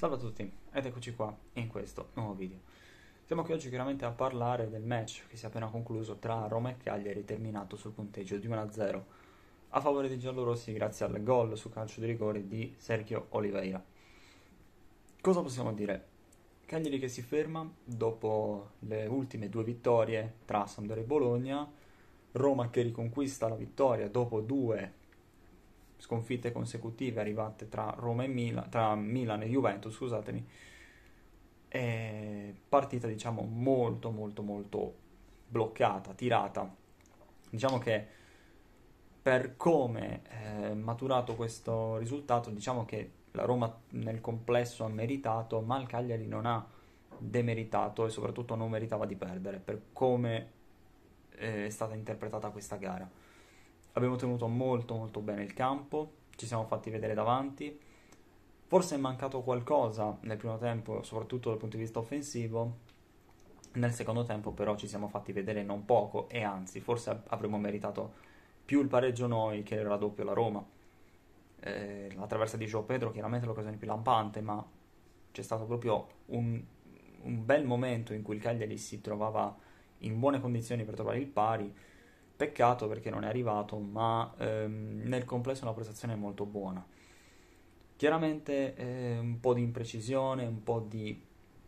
Salve a tutti ed eccoci qua in questo nuovo video. Siamo qui oggi chiaramente a parlare del match che si è appena concluso tra Roma e Cagliari terminato sul punteggio di 1-0 a favore dei giallorossi grazie al gol su calcio di rigore di Sergio Oliveira. Cosa possiamo dire? Cagliari che si ferma dopo le ultime due vittorie tra Sampdoria e Bologna, Roma che riconquista la vittoria dopo due sconfitte consecutive arrivate tra, Mila, tra Milan e Juventus, scusatemi, è partita diciamo molto molto molto bloccata, tirata. Diciamo che per come è eh, maturato questo risultato, diciamo che la Roma nel complesso ha meritato, ma il Cagliari non ha demeritato e soprattutto non meritava di perdere per come eh, è stata interpretata questa gara abbiamo tenuto molto molto bene il campo, ci siamo fatti vedere davanti. Forse è mancato qualcosa nel primo tempo, soprattutto dal punto di vista offensivo. Nel secondo tempo però ci siamo fatti vedere non poco e anzi forse avremmo meritato più il pareggio noi che il raddoppio la Roma. Eh, la traversa di Gio Pedro chiaramente è l'occasione più lampante, ma c'è stato proprio un, un bel momento in cui il Cagliari si trovava in buone condizioni per trovare il pari Peccato perché non è arrivato, ma ehm, nel complesso la prestazione è molto buona. Chiaramente eh, un po' di imprecisione, un po' di...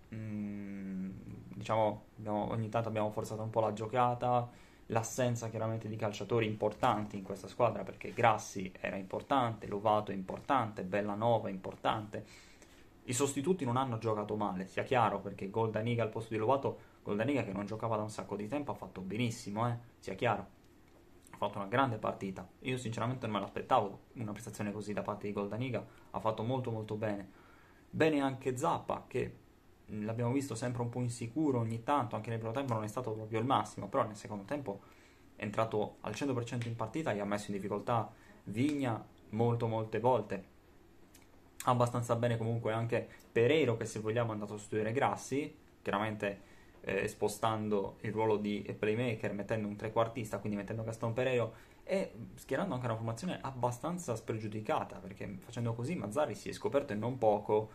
Mh, mm, diciamo, abbiamo, ogni tanto abbiamo forzato un po' la giocata, l'assenza chiaramente di calciatori importanti in questa squadra, perché Grassi era importante, Lovato è importante, Bellanova è importante. I sostituti non hanno giocato male, sia chiaro, perché Goldaniga al posto di Lovato, Goldaniga che non giocava da un sacco di tempo, ha fatto benissimo, eh, sia chiaro fatto una grande partita. Io sinceramente non me l'aspettavo una prestazione così da parte di Goldaniga, ha fatto molto molto bene. Bene anche Zappa che l'abbiamo visto sempre un po' insicuro ogni tanto, anche nel primo tempo non è stato proprio il massimo, però nel secondo tempo è entrato al 100% in partita e ha messo in difficoltà Vigna molto molte volte. Abbastanza bene comunque anche Pereiro che se vogliamo è andato a studiare Grassi, chiaramente eh, spostando il ruolo di playmaker, mettendo un trequartista, quindi mettendo Gaston Pereiro e schierando anche una formazione abbastanza spregiudicata, perché facendo così Mazzari si è scoperto e non poco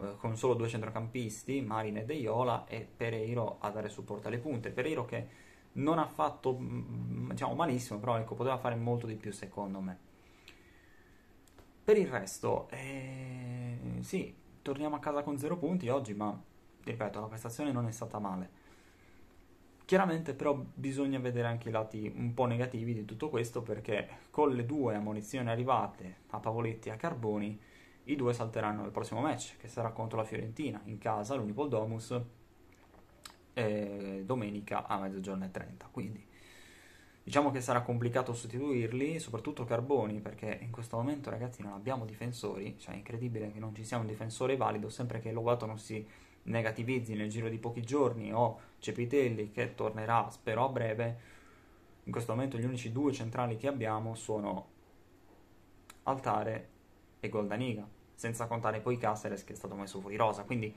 eh, con solo due centrocampisti, Marin e Deiola e Pereiro a dare supporto alle punte. Pereiro che non ha fatto mm, mm, diciamo, malissimo, però ecco, poteva fare molto di più secondo me. Per il resto, eh, sì, torniamo a casa con zero punti oggi, ma ripeto, la prestazione non è stata male. Chiaramente però bisogna vedere anche i lati un po' negativi di tutto questo perché con le due ammonizioni arrivate a Pavoletti e a Carboni i due salteranno al prossimo match che sarà contro la Fiorentina in casa all'Unipol Domus eh, domenica a mezzogiorno e 30. Quindi diciamo che sarà complicato sostituirli, soprattutto Carboni perché in questo momento ragazzi non abbiamo difensori, cioè è incredibile che non ci sia un difensore valido sempre che Lovato non si negativizzi nel giro di pochi giorni o Cepitelli che tornerà spero a breve, in questo momento gli unici due centrali che abbiamo sono Altare e Goldaniga, senza contare poi Caceres che è stato messo fuori rosa, quindi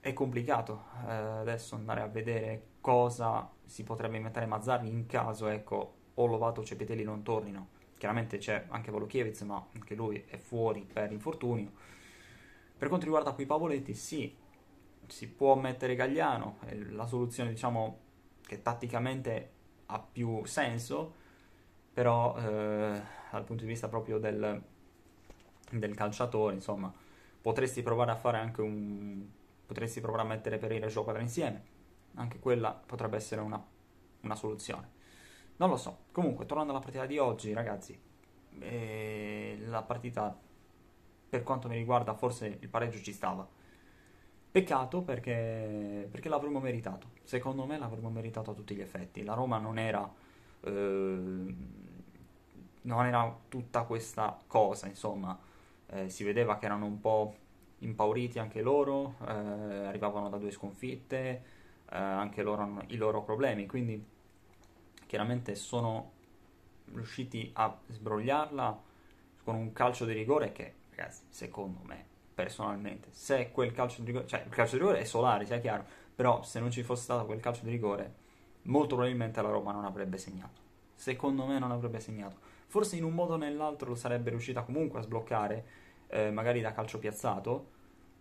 è complicato eh, adesso andare a vedere cosa si potrebbe inventare Mazzarri in caso ecco, o Lovato o Cepitelli non tornino. Chiaramente c'è anche Volochievitz, ma anche lui è fuori per infortunio. Per quanto riguarda qui Pavoletti, sì, si può mettere Gagliano, è la soluzione diciamo che tatticamente ha più senso, però eh, dal punto di vista proprio del, del, calciatore, insomma, potresti provare a fare anche un... potresti provare a mettere Pereira e Gioca insieme, anche quella potrebbe essere una, una soluzione. Non lo so. Comunque, tornando alla partita di oggi, ragazzi, eh, la partita, per quanto mi riguarda, forse il pareggio ci stava. Peccato perché, perché l'avremmo meritato. Secondo me l'avremmo meritato a tutti gli effetti. La Roma non era, eh, non era tutta questa cosa, insomma. Eh, si vedeva che erano un po' impauriti anche loro, eh, arrivavano da due sconfitte, eh, anche loro hanno i loro problemi, quindi chiaramente sono riusciti a sbrogliarla con un calcio di rigore che, ragazzi, secondo me personalmente. Se quel calcio di rigore, cioè il calcio di rigore è solare, sia chiaro, però se non ci fosse stato quel calcio di rigore, molto probabilmente la Roma non avrebbe segnato. Secondo me non avrebbe segnato. Forse in un modo o nell'altro lo sarebbe riuscita comunque a sbloccare, eh, magari da calcio piazzato,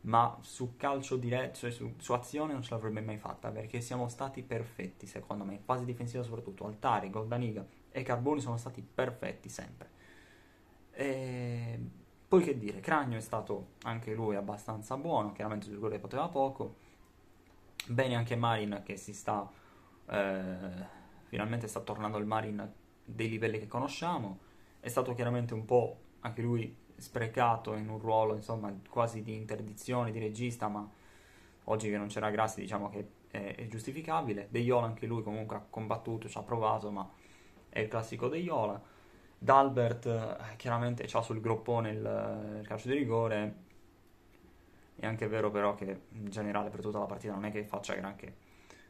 ma su calcio diretto, cioè su, su azione non ce l'avrebbe mai fatta, perché siamo stati perfetti, secondo me, in fase difensiva soprattutto. Altari, Goldaniga e Carboni sono stati perfetti sempre. E ehm, poi che dire, Cragno è stato anche lui abbastanza buono, chiaramente sul gol poteva poco. Bene anche Marin che si sta, eh, finalmente sta tornando il Marin dei livelli che conosciamo. È stato chiaramente un po' anche lui sprecato in un ruolo insomma quasi di interdizione, di regista, ma oggi che non c'era Grassi diciamo che è, è giustificabile. De Iola anche lui comunque ha combattuto, ci ha provato, ma è il classico De Iola. D'Albert eh, chiaramente ha sul groppone il, eh, il calcio di rigore, è anche vero però che in generale per tutta la partita non è che faccia granché.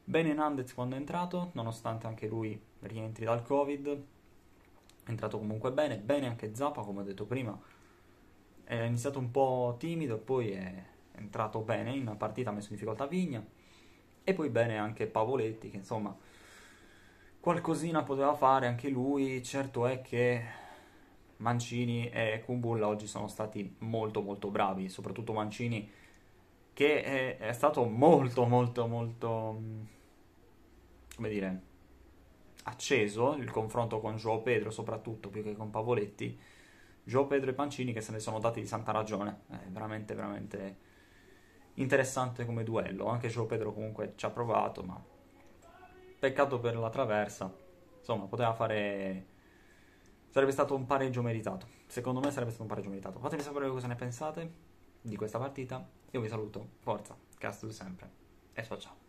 Bene Nandez quando è entrato, nonostante anche lui rientri dal Covid, è entrato comunque bene, bene anche Zappa come ho detto prima, è iniziato un po' timido e poi è entrato bene in una partita, ha messo in difficoltà Vigna e poi bene anche Pavoletti che insomma qualcosina poteva fare anche lui, certo è che Mancini e Kumbulla oggi sono stati molto molto bravi, soprattutto Mancini che è, eh, è stato molto molto molto mm, come dire acceso il confronto con Joao Pedro soprattutto più che con Pavoletti Joao Pedro e Pancini che se ne sono dati di santa ragione è veramente veramente interessante come duello anche Joao Pedro comunque ci ha provato ma Peccato per la traversa. Insomma, poteva fare... Sarebbe stato un pareggio meritato. Secondo me sarebbe stato un pareggio meritato. Fatemi sapere cosa ne pensate di questa partita. Io vi saluto. Forza, cast sempre. E ciao ciao.